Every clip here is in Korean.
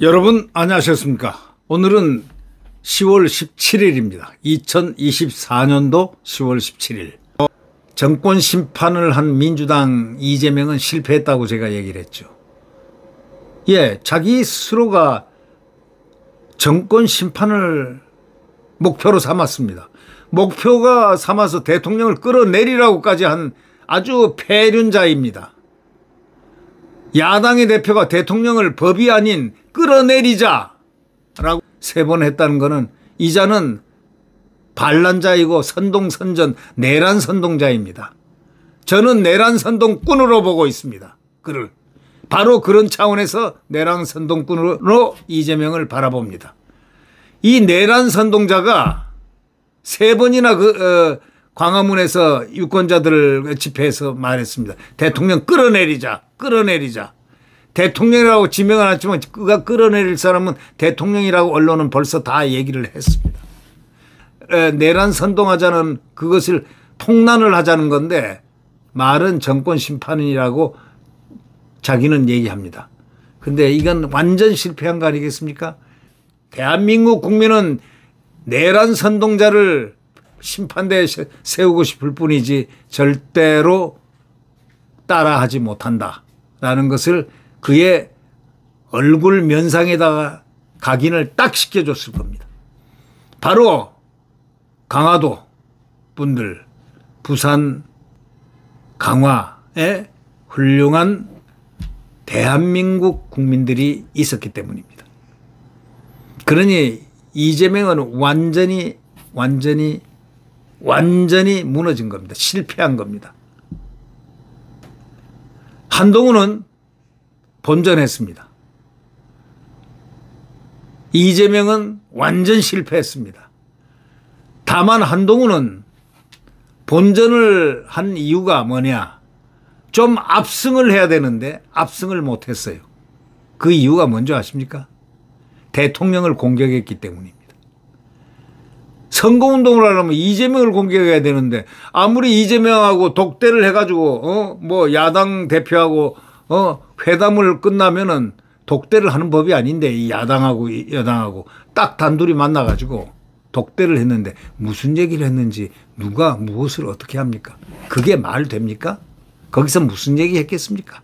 여러분 안녕하셨습니까? 오늘은 10월 17일입니다. 2024년도 10월 17일. 정권 심판을 한 민주당 이재명은 실패했다고 제가 얘기를 했죠. 예, 자기 스스로가 정권 심판을 목표로 삼았습니다. 목표가 삼아서 대통령을 끌어내리라고까지 한 아주 패륜자입니다. 야당의 대표가 대통령을 법이 아닌 끌어내리자라고 세 번 했다는 것은 이자는 반란자이고 선동선전 내란선동자입니다. 저는 내란선동꾼으로 보고 있습니다. 그를 바로 그런 차원에서 내란선동꾼으로 이재명을 바라봅니다. 이 내란선동자가 세 번이나 그 어, 광화문에서 유권자들을 집회해서 말했습니다. 대통령 끌어내리자, 끌어내리자. 대통령이라고 지명은 않지만 그가 끌어내릴 사람은 대통령이라고 언론은 벌써 다 얘기를 했습니다. 에, 내란 선동하자는 그것을 폭난을 하자는 건데 말은 정권 심판이라고 자기는 얘기합니다. 근데 이건 완전 실패한 거 아니겠습니까? 대한민국 국민은 내란 선동자를 심판대에 세우고 싶을 뿐이지 절대로 따라하지 못한다라는 것을 그의 얼굴 면상에다가 각인을 딱 시켜줬을 겁니다. 바로 강화도 분들, 부산 강화에 훌륭한 대한민국 국민들이 있었기 때문입니다. 그러니 이재명은 완전히 완전히 완전히 무너진 겁니다. 실패한 겁니다. 한동훈은 본전했습니다. 이재명은 완전 실패했습니다. 다만 한동훈은 본전을 한 이유가 뭐냐. 좀 압승을 해야 되는데 압승을 못했어요. 그 이유가 뭔지 아십니까? 대통령을 공격했기 때문입니다. 선거운동을 하려면 이재명을 공격해야 되는데 아무리 이재명하고 독대를 해가지고 어 뭐 야당 대표하고 어 회담을 끝나면은 독대를 하는 법이 아닌데 이 야당하고 여당하고 딱 단둘이 만나가지고 독대를 했는데 무슨 얘기를 했는지 누가 무엇을 어떻게 합니까? 그게 말 됩니까? 거기서 무슨 얘기 했겠습니까?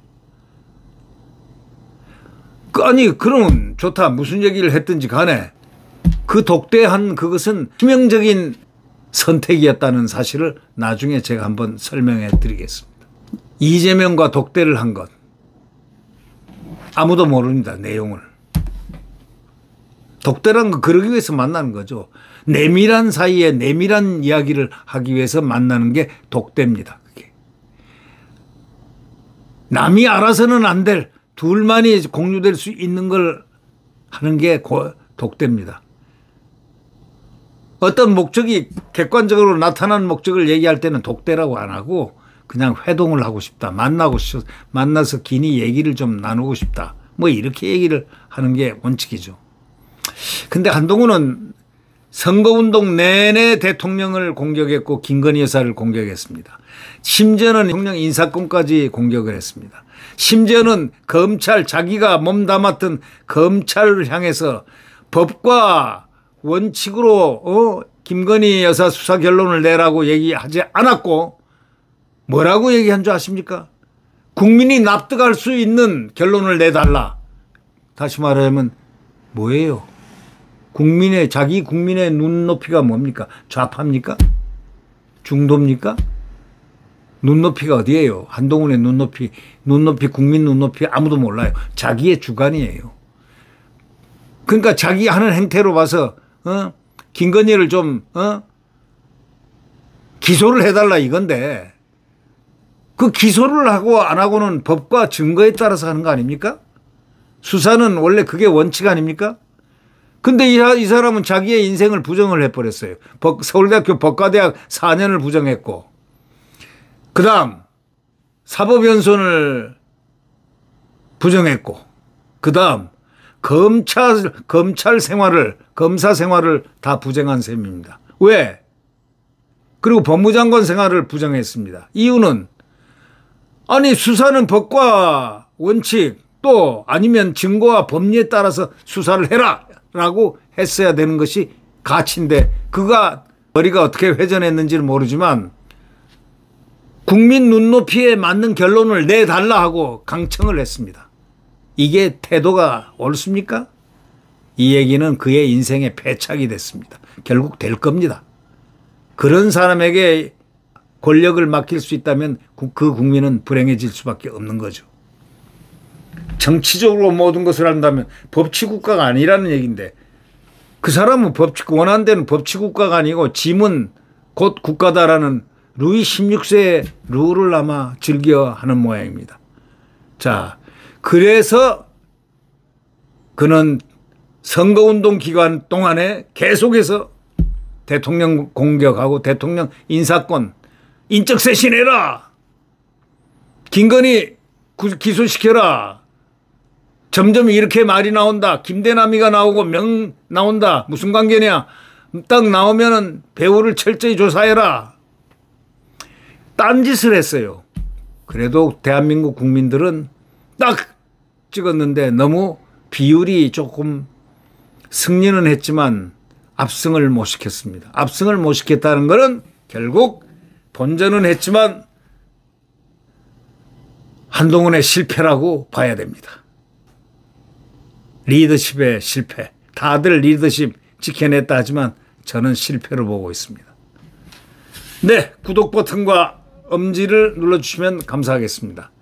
아니 그럼 좋다 무슨 얘기를 했든지 간에 그 독대한 그것은 치명적인 선택이었다는 사실을 나중에 제가 한번 설명해 드리겠습니다. 이재명과 독대를 한 것. 아무도 모릅니다. 내용을. 독대란 건 그러기 위해서 만나는 거죠. 내밀한 사이에 내밀한 이야기를 하기 위해서 만나는 게 독대입니다. 그게. 남이 알아서는 안될 둘만이 공유될 수 있는 걸 하는 게 독대입니다. 어떤 목적이 객관적으로 나타난 목적을 얘기할 때는 독대라고 안 하고 그냥 회동을 하고 싶다. 만나고 싶, 만나서 기니 얘기를 좀 나누고 싶다. 뭐 이렇게 얘기를 하는 게 원칙이죠. 근데 한동훈은 선거운동 내내 대통령을 공격했고 김건희 여사를 공격했습니다. 심지어는 대통 인사권까지 공격을 했습니다. 심지어는 검찰 자기가 몸담았던 검찰을 향해서 법과 원칙으로 어? 김건희 여사 수사 결론을 내라고 얘기하지 않았고 뭐라고 얘기한 줄 아십니까? 국민이 납득할 수 있는 결론을 내달라. 다시 말하면 뭐예요? 국민의 자기 국민의 눈높이가 뭡니까? 좌파입니까? 중도입니까? 눈높이가 어디예요? 한동훈의 눈높이, 눈높이 국민 눈높이 아무도 몰라요. 자기의 주관이에요. 그러니까 자기 하는 행태로 봐서 어? 김건희를 좀 어? 기소를 해달라 이건데 그 기소를 하고 안 하고는 법과 증거에 따라서 하는 거 아닙니까? 수사는 원래 그게 원칙 아닙니까? 근데 이, 이 사람은 자기의 인생을 부정을 해버렸어요. 법, 서울대학교 법과대학 4년을 부정했고, 그 다음, 사법연수원을 부정했고, 그 다음, 검찰, 검찰 생활을, 검사 생활을 다 부정한 셈입니다. 왜? 그리고 법무장관 생활을 부정했습니다. 이유는, 아니, 수사는 법과 원칙, 또 아니면 증거와 법리에 따라서 수사를 해라! 라고 했어야 되는 것이 가치인데 그가 머리가 어떻게 회전했는지는 모르지만 국민 눈높이에 맞는 결론을 내달라 하고 강청을 했습니다. 이게 태도가 옳습니까? 이 얘기는 그의 인생의 패착이 됐습니다. 결국 될 겁니다. 그런 사람에게 권력을 맡길 수 있다면 그, 그 국민은 불행해질 수밖에 없는 거죠. 정치적으로 모든 것을 한다면 법치국가가 아니라는 얘기인데 그 사람은 법치 원한 대는 법치국가가 아니고 짐은 곧 국가다라는 루이 16세의 룰을 아마 즐겨 하는 모양입니다. 자, 그래서 그는 선거운동 기간 동안에 계속해서 대통령 공격하고 대통령 인사권 인적쇄신해라! 김건희 기소시켜라! 점점 이렇게 말이 나온다. 김대남이가 나오고 명 나온다. 무슨 관계냐? 딱 나오면은 배우를 철저히 조사해라. 딴짓을 했어요. 그래도 대한민국 국민들은 딱 찍었는데 너무 비율이 조금 승리는 했지만 압승을 못 시켰습니다. 압승을 못 시켰다는 것은 결국 본전은 했지만 한동훈의 실패라고 봐야 됩니다. 리더십의 실패. 다들 리더십 지켜냈다 하지만 저는 실패로 보고 있습니다. 네, 구독 버튼과 엄지를 눌러주시면 감사하겠습니다.